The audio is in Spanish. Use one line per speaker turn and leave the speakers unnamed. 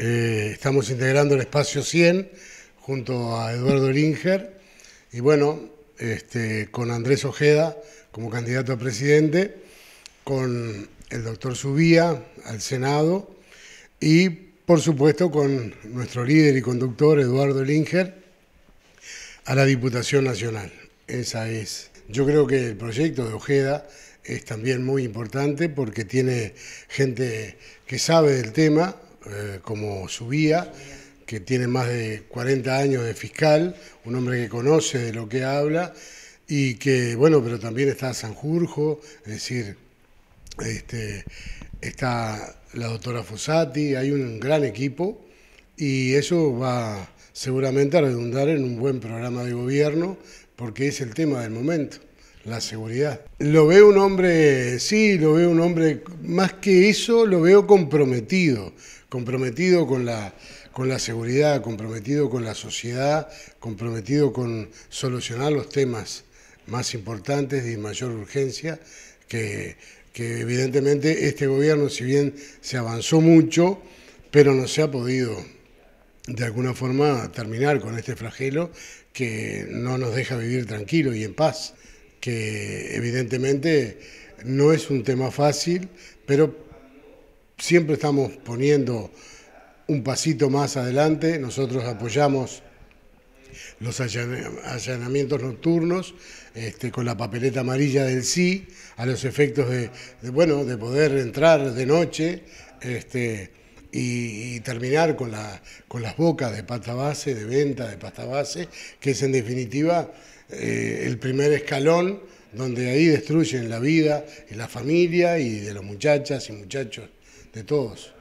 Eh, estamos integrando el espacio 100 junto a Eduardo Linger y bueno, este, con Andrés Ojeda como candidato a presidente, con el doctor Subía al Senado y por supuesto con nuestro líder y conductor Eduardo Linger a la Diputación Nacional. Esa es. Yo creo que el proyecto de Ojeda es también muy importante porque tiene gente que sabe del tema, eh, como Subía, que tiene más de 40 años de fiscal, un hombre que conoce de lo que habla, y que, bueno, pero también está Sanjurjo, es decir, este, está la doctora Fossati, hay un gran equipo, y eso va seguramente a redundar en un buen programa de gobierno, porque es el tema del momento la seguridad. Lo veo un hombre, sí, lo veo un hombre, más que eso, lo veo comprometido, comprometido con la, con la seguridad, comprometido con la sociedad, comprometido con solucionar los temas más importantes y de mayor urgencia, que, evidentemente este gobierno, si bien se avanzó mucho, pero no se ha podido de alguna forma terminar con este flagelo que no nos deja vivir tranquilo y en paz que evidentemente no es un tema fácil, pero siempre estamos poniendo un pasito más adelante. Nosotros apoyamos los allanamientos nocturnos este, con la papeleta amarilla del sí a los efectos de, bueno de poder entrar de noche este, y, terminar con, las bocas de pasta base, de venta de pasta base, que es en definitiva eh, el primer escalón donde ahí destruyen la vida y la familia y de las muchachas y muchachos, de todos.